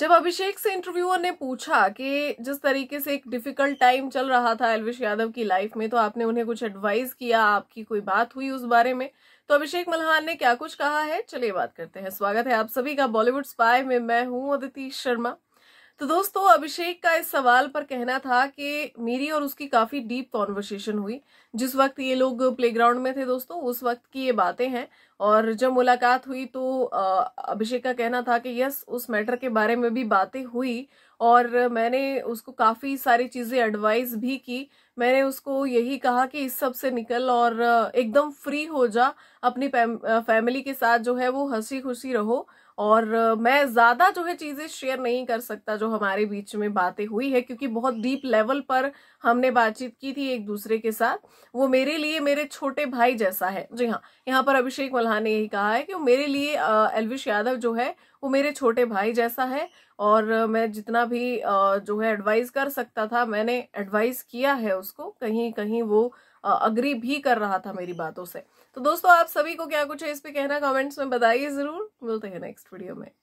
जब अभिषेक से इंटरव्यूअर ने पूछा कि जिस तरीके से एक डिफिकल्ट टाइम चल रहा था एलविश यादव की लाइफ में तो आपने उन्हें कुछ एडवाइस किया आपकी कोई बात हुई उस बारे में तो अभिषेक मल्हान ने क्या कुछ कहा है चलिए बात करते हैं स्वागत है आप सभी का बॉलीवुड स्पाई में मैं हूं अदिति शर्मा तो दोस्तों अभिषेक का इस सवाल पर कहना था कि मेरी और उसकी काफ़ी डीप कॉन्वर्सेशन हुई जिस वक्त ये लोग प्लेग्राउंड में थे दोस्तों उस वक्त की ये बातें हैं और जब मुलाकात हुई तो अभिषेक का कहना था कि यस उस मैटर के बारे में भी बातें हुई और मैंने उसको काफ़ी सारी चीज़ें एडवाइस भी की मैंने उसको यही कहा कि इस सब से निकल और एकदम फ्री हो जा अपनी फैमिली के साथ जो है वो हंसी खुशी रहो और मैं ज़्यादा जो है चीज़ें शेयर नहीं कर सकता जो हमारे बीच में बातें हुई है क्योंकि बहुत डीप लेवल पर हमने बातचीत की थी एक दूसरे के साथ वो मेरे लिए मेरे छोटे भाई जैसा है जी हाँ यहाँ पर अभिषेक मल्हा ने यही कहा है कि मेरे लिए एलविश यादव जो है वो मेरे छोटे भाई जैसा है और मैं जितना भी जो है एडवाइस कर सकता था मैंने एडवाइस किया है उसको कहीं कहीं वो अग्री भी कर रहा था मेरी बातों से तो दोस्तों आप सभी को क्या कुछ है इस पे कहना कमेंट्स में बताइए जरूर मिलते हैं नेक्स्ट वीडियो में